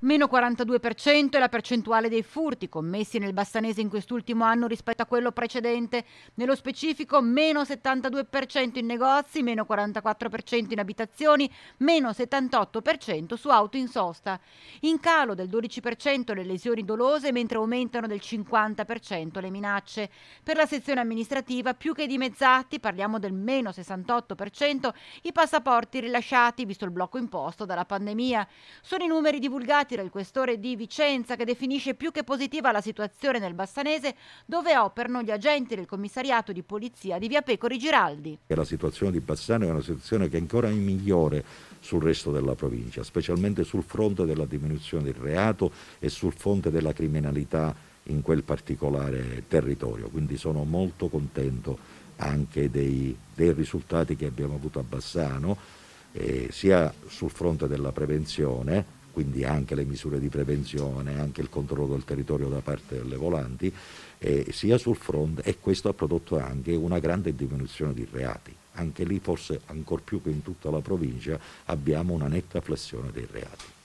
Meno 42% è la percentuale dei furti commessi nel Bastanese in quest'ultimo anno rispetto a quello precedente. Nello specifico meno 72% in negozi, meno 44% in abitazioni, meno 78% su auto in sosta. In calo del 12% le lesioni dolose, mentre aumentano del 50% le minacce. Per la sezione amministrativa più che dimezzati, parliamo del meno 68%, i passaporti rilasciati, visto il blocco imposto dalla pandemia. Sono i numeri divulgati satira il questore di Vicenza che definisce più che positiva la situazione nel Bassanese dove operano gli agenti del commissariato di polizia di Via Pecori Giraldi. La situazione di Bassano è una situazione che è ancora migliore sul resto della provincia, specialmente sul fronte della diminuzione del reato e sul fronte della criminalità in quel particolare territorio. Quindi sono molto contento anche dei, dei risultati che abbiamo avuto a Bassano, eh, sia sul fronte della prevenzione quindi anche le misure di prevenzione, anche il controllo del territorio da parte delle volanti, eh, sia sul fronte e questo ha prodotto anche una grande diminuzione di reati. Anche lì forse ancor più che in tutta la provincia abbiamo una netta flessione dei reati.